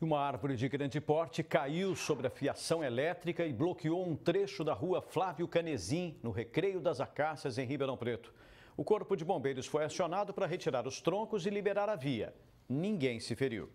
Uma árvore de grande porte caiu sobre a fiação elétrica e bloqueou um trecho da rua Flávio Canezin, no Recreio das Acácias, em Ribeirão Preto. O Corpo de Bombeiros foi acionado para retirar os troncos e liberar a via. Ninguém se feriu.